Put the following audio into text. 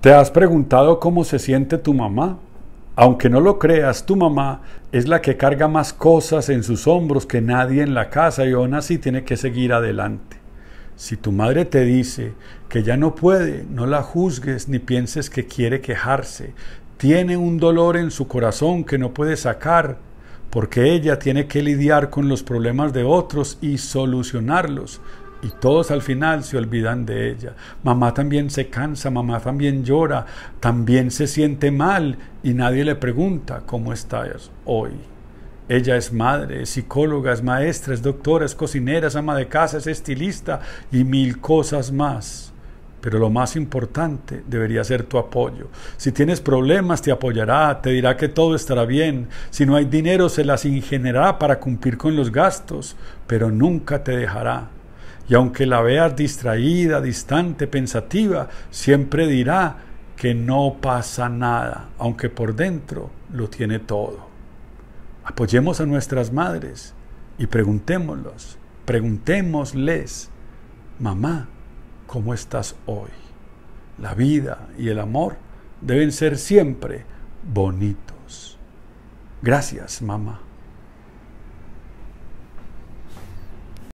¿Te has preguntado cómo se siente tu mamá? Aunque no lo creas, tu mamá es la que carga más cosas en sus hombros que nadie en la casa y aún así tiene que seguir adelante. Si tu madre te dice que ya no puede, no la juzgues ni pienses que quiere quejarse. Tiene un dolor en su corazón que no puede sacar, porque ella tiene que lidiar con los problemas de otros y solucionarlos y todos al final se olvidan de ella. Mamá también se cansa, mamá también llora, también se siente mal y nadie le pregunta cómo estás hoy. Ella es madre, es psicóloga, es maestra, es doctora, cocinera, ama de casa, es estilista y mil cosas más. Pero lo más importante debería ser tu apoyo. Si tienes problemas, te apoyará, te dirá que todo estará bien. Si no hay dinero, se las ingenerará para cumplir con los gastos, pero nunca te dejará y aunque la veas distraída, distante, pensativa, siempre dirá que no pasa nada, aunque por dentro lo tiene todo. Apoyemos a nuestras madres y preguntémoslos, preguntémosles, mamá, ¿cómo estás hoy? La vida y el amor deben ser siempre bonitos. Gracias, mamá.